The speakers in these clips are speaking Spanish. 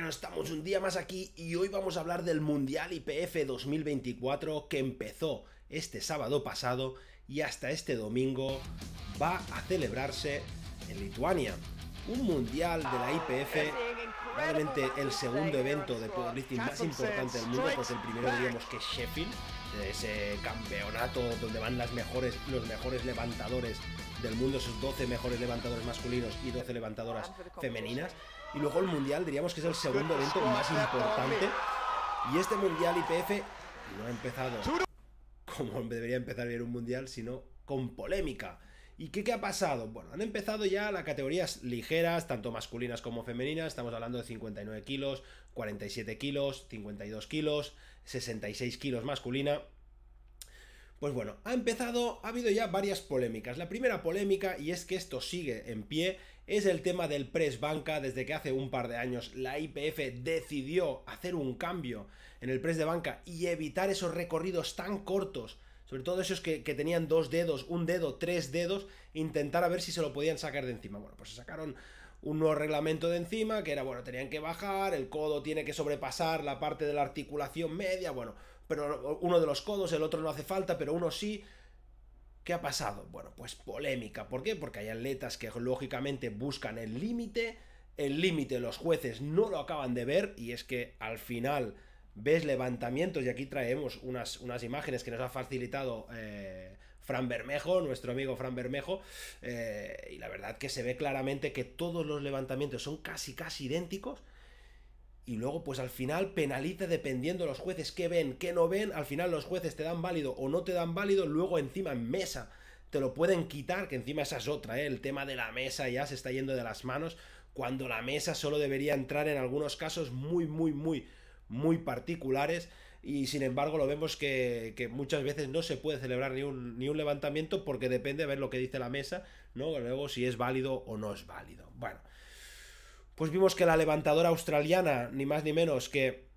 no estamos un día más aquí y hoy vamos a hablar del Mundial IPF 2024 que empezó este sábado pasado y hasta este domingo va a celebrarse en Lituania. Un Mundial de la IPF, probablemente el segundo evento de powerlifting más importante del mundo, pues el primero diríamos que Sheffield, ese campeonato donde van las mejores, los mejores levantadores del mundo, esos 12 mejores levantadores masculinos y 12 levantadoras ah, femeninas. Y luego el Mundial diríamos que es el segundo evento más importante. Y este Mundial IPF no ha empezado como debería empezar ver un Mundial, sino con polémica. ¿Y qué, qué, ha pasado? Bueno, han empezado ya las categorías ligeras, tanto masculinas como femeninas. Estamos hablando de 59 kilos, 47 kilos, 52 kilos, 66 kilos masculina, pues bueno, ha empezado, ha habido ya varias polémicas. La primera polémica, y es que esto sigue en pie, es el tema del press banca. Desde que hace un par de años la IPF decidió hacer un cambio en el press de banca y evitar esos recorridos tan cortos sobre todo esos que, que, tenían dos dedos, un dedo, tres dedos, intentar a ver si se lo podían sacar de encima. Bueno, pues se sacaron un nuevo reglamento de encima, que era, bueno, tenían que bajar, el codo tiene que sobrepasar la parte de la articulación media, bueno, pero uno de los codos, el otro no hace falta, pero uno sí. ¿Qué ha pasado? Bueno, pues polémica. ¿Por qué? Porque hay atletas que lógicamente buscan el límite, el límite los jueces no lo acaban de ver y es que al final ves levantamientos y aquí traemos unas, unas imágenes que nos ha facilitado eh, Fran Bermejo, nuestro amigo Fran Bermejo, eh, y la verdad que se ve claramente que todos los levantamientos son casi, casi idénticos. Y luego, pues al final penaliza dependiendo los jueces que ven, que no ven. Al final los jueces te dan válido o no te dan válido. Luego encima en mesa te lo pueden quitar, que encima esa es otra, ¿eh? el tema de la mesa ya se está yendo de las manos, cuando la mesa solo debería entrar en algunos casos muy, muy, muy, muy particulares y sin embargo lo vemos que, muchas veces no se puede celebrar ni un, levantamiento porque depende de ver lo que dice la mesa, ¿no? Luego si es válido o no es válido. Bueno, pues vimos que la levantadora australiana, ni más ni menos que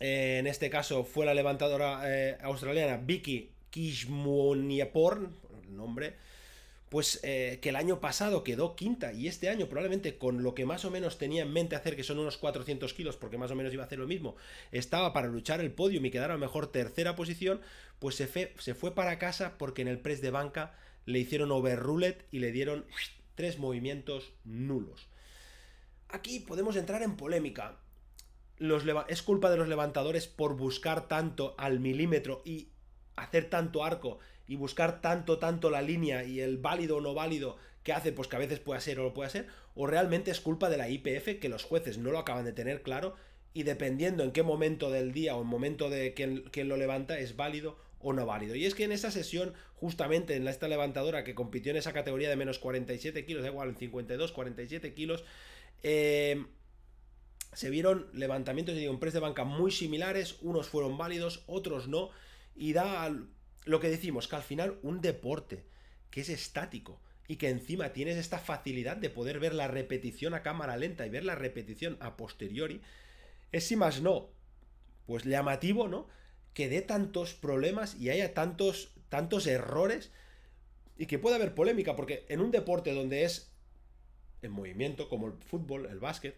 eh, en este caso fue la levantadora eh, australiana Vicky el nombre, pues eh, que el año pasado quedó quinta y este año probablemente con lo que más o menos tenía en mente hacer, que son unos 400 kilos, porque más o menos iba a hacer lo mismo, estaba para luchar el podio y quedara a lo mejor tercera posición, pues se fue, se fue para casa porque en el press de banca le hicieron over overrulet y le dieron tres movimientos nulos. Aquí podemos entrar en polémica. es culpa de los levantadores por buscar tanto al milímetro y hacer tanto arco y buscar tanto, tanto la línea y el válido o no válido que hace, pues que a veces puede ser o no puede ser, o realmente es culpa de la IPF que los jueces no lo acaban de tener claro y dependiendo en qué momento del día o en momento de quien, lo levanta es válido o no válido. Y es que en esa sesión, justamente en esta levantadora que compitió en esa categoría de menos 47 kilos, da igual, en 52, 47 kilos, eh, se vieron levantamientos de un press de banca muy similares, unos fueron válidos, otros no, y da lo que decimos, que al final un deporte que es estático y que encima tienes esta facilidad de poder ver la repetición a cámara lenta y ver la repetición a posteriori, es si más no, pues llamativo, ¿no? Que dé tantos problemas y haya tantos, tantos errores y que pueda haber polémica, porque en un deporte donde es en movimiento, como el fútbol, el básquet,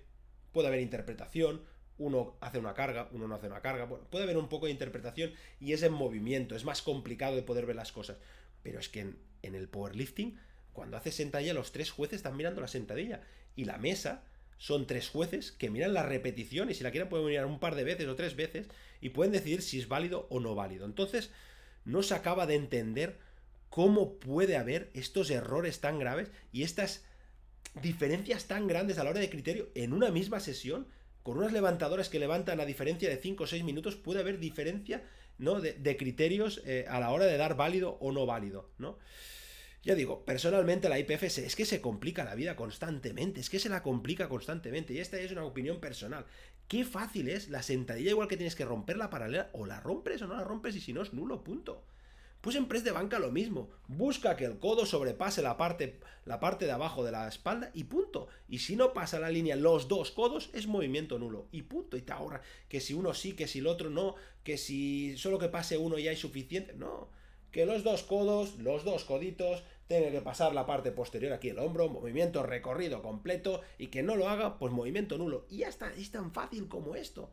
puede haber interpretación, uno hace una carga, uno no hace una carga. puede haber un poco de interpretación y es en movimiento, es más complicado de poder ver las cosas. Pero es que en, el powerlifting, cuando hace sentadilla, los tres jueces están mirando la sentadilla. Y la mesa son tres jueces que miran la repetición y si la quieren pueden mirar un par de veces o tres veces y pueden decidir si es válido o no válido. Entonces, no se acaba de entender cómo puede haber estos errores tan graves y estas diferencias tan grandes a la hora de criterio en una misma sesión con unas levantadoras que levantan a diferencia de 5 o 6 minutos, puede haber diferencia ¿no? de, criterios eh, a la hora de dar válido o no válido, ¿no? Ya digo, personalmente la IPF es que se complica la vida constantemente, es que se la complica constantemente, y esta es una opinión personal. Qué fácil es la sentadilla, igual que tienes que romperla la paralela, o la rompes o no la rompes, y si no es nulo, punto. Pues en press de banca lo mismo. Busca que el codo sobrepase la parte, la parte de abajo de la espalda y punto. Y si no pasa la línea los dos codos, es movimiento nulo. Y punto. Y te ahorra que si uno sí, que si el otro no, que si solo que pase uno ya es suficiente. No. Que los dos codos, los dos coditos, tenga que pasar la parte posterior aquí el hombro, movimiento recorrido completo y que no lo haga, pues movimiento nulo. Y ya está, es tan fácil como esto.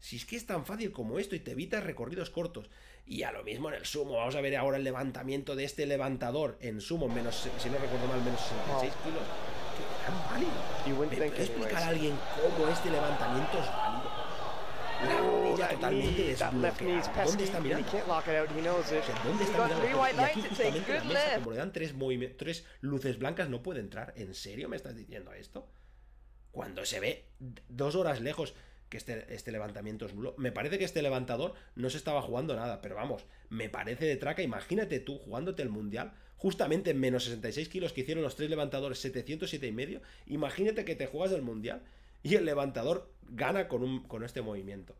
Si es que es tan fácil como esto y te evitas recorridos cortos. Y a lo mismo en el sumo, vamos a ver ahora el levantamiento de este levantador en sumo, menos, si no recuerdo mal, menos 66 wow. kilos. Que válido. ¿Me puede explicar a alguien cómo este levantamiento es válido? ¡Una rodilla totalmente desbloqueada. ¿Dónde está mirando? O ¿Dónde está mirando? Y aquí justamente como le dan tres, tres luces blancas, no puede entrar. ¿En serio me estás diciendo esto? Cuando se ve dos horas lejos que este, este levantamiento es nulo. Me parece que este levantador no se estaba jugando nada, pero vamos, me parece de traca. Imagínate tú jugándote el mundial, justamente en menos 66 kilos que hicieron los tres levantadores, 707 y medio. Imagínate que te juegas el mundial y el levantador gana con, un, con este movimiento.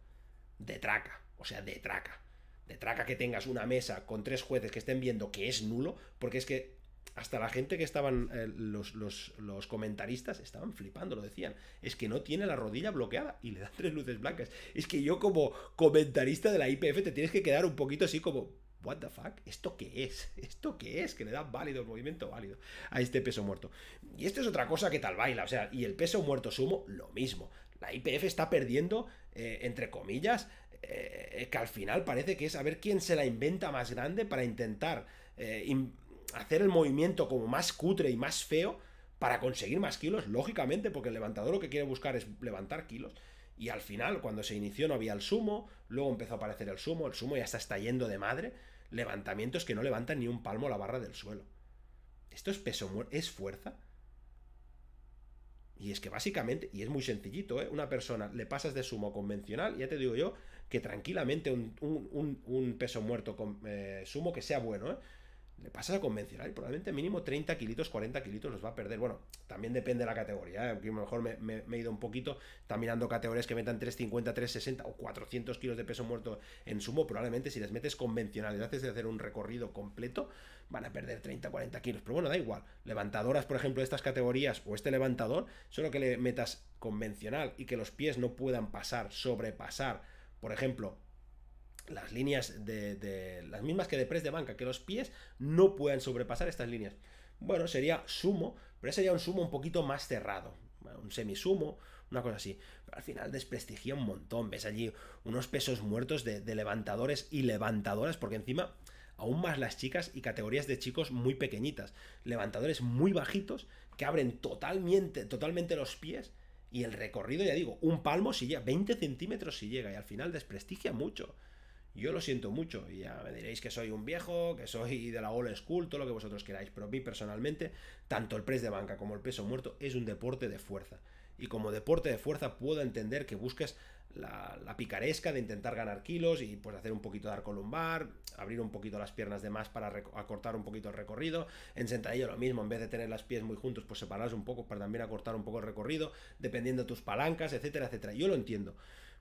De traca, o sea, de traca. De traca que tengas una mesa con tres jueces que estén viendo que es nulo, porque es que hasta la gente que estaban, eh, los, comentaristas estaban flipando, lo decían. Es que no tiene la rodilla bloqueada y le dan tres luces blancas. Es que yo como comentarista de la IPF te tienes que quedar un poquito así como, ¿What the fuck? ¿Esto qué es? ¿Esto qué es? Que le da válido el movimiento válido a este peso muerto. Y esto es otra cosa que tal baila, o sea, y el peso muerto sumo, lo mismo. La IPF está perdiendo, eh, entre comillas, eh, que al final parece que es a ver quién se la inventa más grande para intentar hacer el movimiento como más cutre y más feo para conseguir más kilos, lógicamente, porque el levantador lo que quiere buscar es levantar kilos. Y al final, cuando se inició, no había el sumo, luego empezó a aparecer el sumo, el sumo ya está yendo de madre. Levantamientos que no levantan ni un palmo la barra del suelo. ¿Esto es peso muerto? ¿Es fuerza? Y es que básicamente, y es muy sencillito, ¿eh? una persona le pasas de sumo convencional, ya te digo yo, que tranquilamente un, peso muerto con eh, sumo que sea bueno, ¿eh? le pasas a convencional y probablemente mínimo 30 kilos 40 kilos los va a perder. Bueno, también depende de la categoría. ¿eh? a mejor me, he ido un poquito, está mirando categorías que metan 350, 360 o 400 kilos de peso muerto en sumo. Probablemente si les metes convencional haces de hacer un recorrido completo, van a perder 30, 40 kilos. Pero bueno, da igual. Levantadoras, por ejemplo, de estas categorías o este levantador, solo que le metas convencional y que los pies no puedan pasar, sobrepasar, por ejemplo, las líneas de, las mismas que de press de banca, que los pies no puedan sobrepasar estas líneas. Bueno, sería sumo, pero sería un sumo un poquito más cerrado, un semisumo, una cosa así. Pero al final desprestigia un montón, ves allí unos pesos muertos de, levantadores y levantadoras, porque encima aún más las chicas y categorías de chicos muy pequeñitas, levantadores muy bajitos que abren totalmente, totalmente los pies y el recorrido, ya digo, un palmo si llega, 20 centímetros si llega y al final desprestigia mucho. Yo lo siento mucho, y ya me diréis que soy un viejo, que soy de la old school, todo lo que vosotros queráis, pero a mí personalmente, tanto el press de banca como el peso muerto es un deporte de fuerza. Y como deporte de fuerza puedo entender que busques la, picaresca de intentar ganar kilos y pues hacer un poquito de arco lumbar, abrir un poquito las piernas de más para acortar un poquito el recorrido, en sentadillo lo mismo, en vez de tener las pies muy juntos, pues separarlos un poco para también acortar un poco el recorrido, dependiendo de tus palancas, etcétera, etcétera. Yo lo entiendo,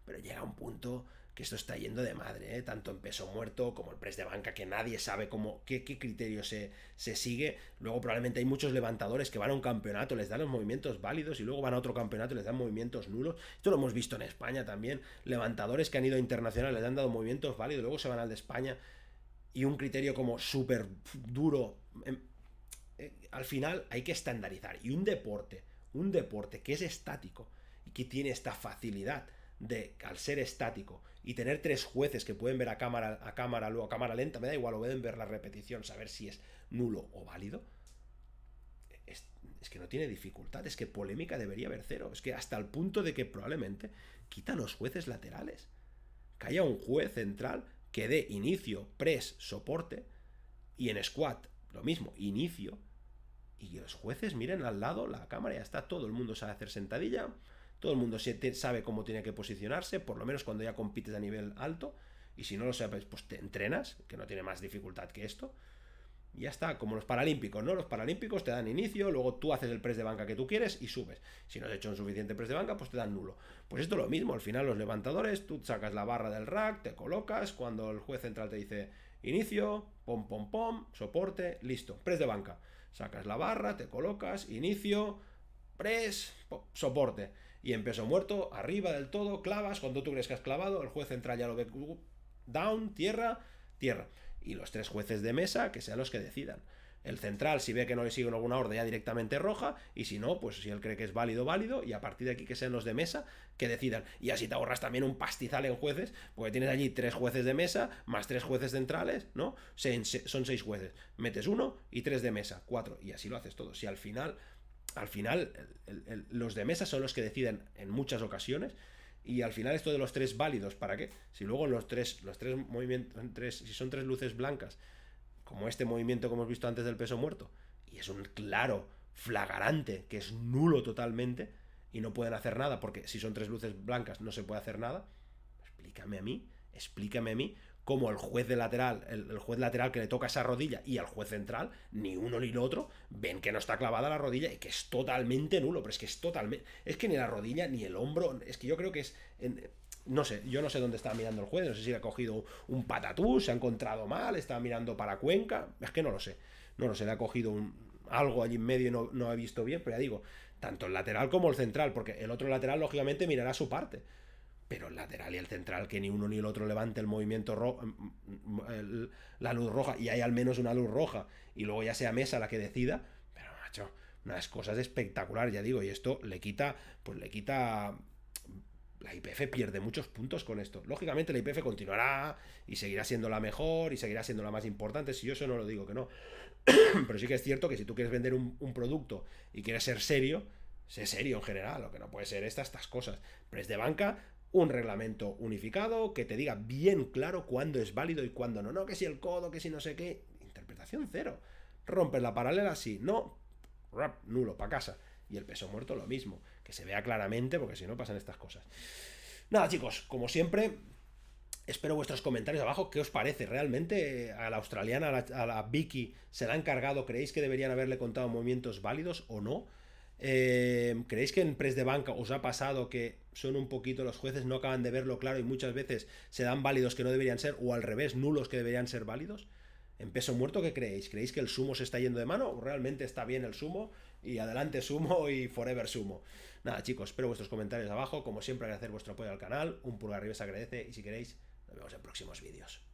pero llega un punto que esto está yendo de madre, ¿eh? tanto en peso muerto como el press de banca, que nadie sabe cómo, qué, criterio se, sigue. Luego probablemente hay muchos levantadores que van a un campeonato, les dan los movimientos válidos y luego van a otro campeonato y les dan movimientos nulos. Esto lo hemos visto en España también. Levantadores que han ido a internacional les han dado movimientos válidos, luego se van al de España y un criterio como súper duro. Em, eh, al final hay que estandarizar. Y un deporte, un deporte que es estático y que tiene esta facilidad de, al ser estático, y tener tres jueces que pueden ver a cámara, a cámara, luego a cámara lenta, me da igual, o pueden ver la repetición, saber si es nulo o válido. Es, que no tiene dificultad, es que polémica debería haber cero. Es que hasta el punto de que probablemente quita los jueces laterales. Que haya un juez central que dé inicio, pres soporte, y en squat, lo mismo, inicio, y los jueces miren al lado la cámara, ya está, todo el mundo sabe hacer sentadilla, todo el mundo sabe cómo tiene que posicionarse, por lo menos cuando ya compites a nivel alto. Y si no lo sabes, pues te entrenas, que no tiene más dificultad que esto. Y ya está, como los paralímpicos, ¿no? Los paralímpicos te dan inicio, luego tú haces el press de banca que tú quieres y subes. Si no has hecho un suficiente press de banca, pues te dan nulo. Pues esto es lo mismo, al final los levantadores, tú sacas la barra del rack, te colocas, cuando el juez central te dice inicio, pom, pom, pom, soporte, listo, press de banca. Sacas la barra, te colocas, inicio, press, soporte y en peso muerto, arriba del todo, clavas, cuando tú crees que has clavado, el juez central ya lo ve uh, down, tierra, tierra. Y los tres jueces de mesa, que sean los que decidan. El central, si ve que no le siguen alguna orden, ya directamente roja, y si no, pues si él cree que es válido, válido, y a partir de aquí que sean los de mesa que decidan. Y así te ahorras también un pastizal en jueces, porque tienes allí tres jueces de mesa, más tres jueces centrales, ¿no? son seis jueces. Metes uno y tres de mesa, cuatro, y así lo haces todo. Si al final al final los de mesa son los que deciden en muchas ocasiones. Y al final esto de los tres válidos, ¿para qué? Si luego los tres, los tres movimientos, si son tres luces blancas, como este movimiento que hemos visto antes del peso muerto, y es un claro, flagrante, que es nulo totalmente, y no pueden hacer nada, porque si son tres luces blancas no se puede hacer nada, explícame a mí, explícame a mí como el juez de lateral, el, juez lateral que le toca esa rodilla y al juez central, ni uno ni el otro, ven que no está clavada la rodilla y que es totalmente nulo, pero es que es totalmente, es que ni la rodilla ni el hombro, es que yo creo que es... no sé, yo no sé dónde estaba mirando el juez, no sé si le ha cogido un patatús, se ha encontrado mal, estaba mirando para Cuenca, es que no lo sé, no lo sé, le ha cogido un, algo allí en medio y no, no he visto bien, pero ya digo, tanto el lateral como el central, porque el otro lateral lógicamente mirará su parte, pero el lateral y el central que ni uno ni el otro levante el movimiento rojo, la luz roja y hay al menos una luz roja y luego ya sea Mesa la que decida, pero macho, unas cosas espectacular, ya digo, y esto le quita, pues le quita la IPF pierde muchos puntos con esto. Lógicamente la IPF continuará y seguirá siendo la mejor y seguirá siendo la más importante, si yo eso no lo digo que no. Pero sí que es cierto que si tú quieres vender un, producto y quieres ser serio, sé serio en general, lo que no puede ser estas, estas cosas. es de banca, un reglamento unificado que te diga bien claro cuándo es válido y cuándo no. No, que si el codo, que si no sé qué. Interpretación cero. Rompes la paralela, sí. No, rap, nulo, para casa. Y el peso muerto lo mismo. Que se vea claramente porque si no pasan estas cosas. Nada, chicos, como siempre, Espero vuestros comentarios abajo. ¿Qué os parece? ¿Realmente a la australiana, a la, Vicky, se la han cargado? ¿Creéis que deberían haberle contado movimientos válidos o no? Eh, ¿Creéis que en press de banca os ha pasado que son un poquito los jueces, no acaban de verlo claro y muchas veces se dan válidos que no deberían ser o al revés, nulos que deberían ser válidos? En peso muerto, ¿qué creéis? ¿Creéis que el sumo se está yendo de mano? ¿O ¿Realmente está bien el sumo? Y adelante sumo y forever sumo. Nada, chicos, espero vuestros comentarios abajo. Como siempre, agradecer vuestro apoyo al canal. Un pulgar arriba se agradece y si queréis, nos vemos en próximos vídeos.